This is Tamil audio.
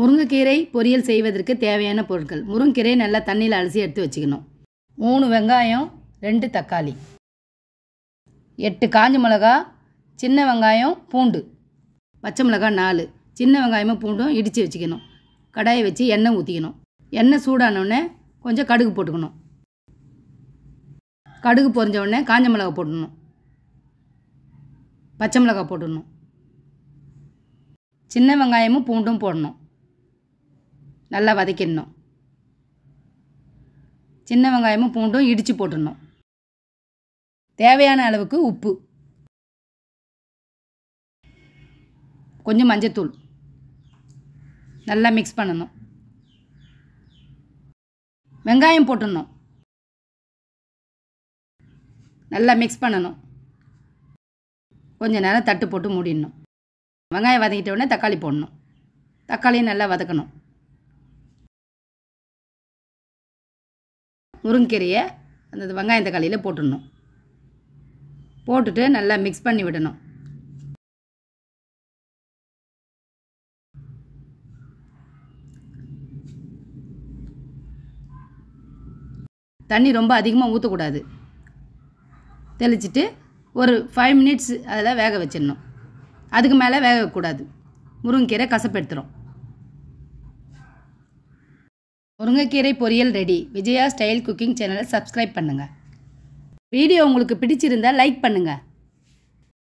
முருங்கைக்கீரை பொரியல் செய்வதற்கு தேவையான பொருட்கள் முருங்கைக்கீரை நல்லா தண்ணியில் அலசி எடுத்து வச்சுக்கணும் மூணு வெங்காயம் ரெண்டு தக்காளி எட்டு காஞ்ச மிளகா சின்ன வெங்காயம் பூண்டு பச்சை மிளகா நாலு சின்ன வெங்காயமும் பூண்டும் இடித்து வச்சுக்கணும் கடாயை வச்சு எண்ணெய் ஊற்றிக்கணும் எண்ணெய் சூடானோடனே கொஞ்சம் கடுகு போட்டுக்கணும் கடுகு பொறிஞ்ச உடனே காஞ்ச மிளகா போட்டுடணும் பச்சை மிளகா போட்டுடணும் சின்ன வெங்காயமும் பூண்டும் போடணும் நல்லா வதக்கிடணும் சின்ன வெங்காயமும் பூண்டும் இடித்து போட்டுடணும் தேவையான அளவுக்கு உப்பு கொஞ்சம் மஞ்சத்தூள் நல்லா மிக்ஸ் பண்ணணும் வெங்காயம் போட்டுடணும் நல்லா மிக்ஸ் பண்ணணும் கொஞ்ச நேரம் தட்டு போட்டு மூடிடணும் வெங்காயம் வதக்கிட்ட உடனே தக்காளி போடணும் தக்காளியும் நல்லா வதக்கணும் முருங்கைக்கீரையை அந்த வெங்காயம் தக்காளியில் போட்டுடணும் போட்டுட்டு நல்லா மிக்ஸ் பண்ணி விடணும் தண்ணி ரொம்ப அதிகமாக ஊற்றக்கூடாது தெளிச்சிட்டு ஒரு ஃபைவ் மினிட்ஸ் அதில் வேக வச்சிடணும் அதுக்கு மேலே வேக வைக்கக்கூடாது முருங்கைக்கீரை எடுத்துடும் முருங்கைக்கீரை பொரியல் ரெடி விஜயா ஸ்டைல் குக்கிங் சேனலை சப்ஸ்கிரைப் பண்ணுங்கள் வீடியோ உங்களுக்கு பிடிச்சிருந்தால் லைக் பண்ணுங்கள்